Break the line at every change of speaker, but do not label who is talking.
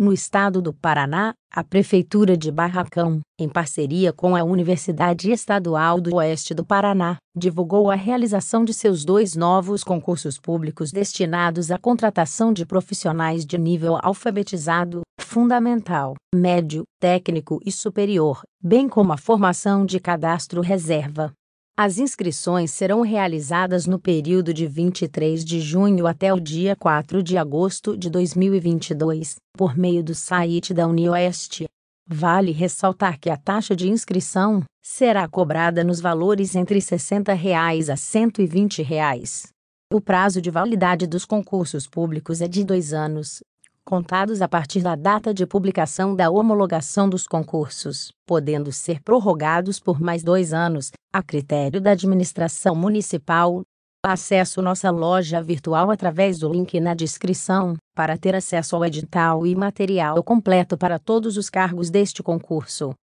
no estado do Paraná, a Prefeitura de Barracão, em parceria com a Universidade Estadual do Oeste do Paraná, divulgou a realização de seus dois novos concursos públicos destinados à contratação de profissionais de nível alfabetizado, fundamental, médio, técnico e superior, bem como a formação de cadastro reserva. As inscrições serão realizadas no período de 23 de junho até o dia 4 de agosto de 2022, por meio do site da Unioeste. Vale ressaltar que a taxa de inscrição será cobrada nos valores entre R$ 60 reais a R$ 120. Reais. O prazo de validade dos concursos públicos é de dois anos, contados a partir da data de publicação da homologação dos concursos, podendo ser prorrogados por mais dois anos, a critério da administração municipal. Acesse nossa loja virtual através do link na descrição, para ter acesso ao edital e material completo para todos os cargos deste concurso.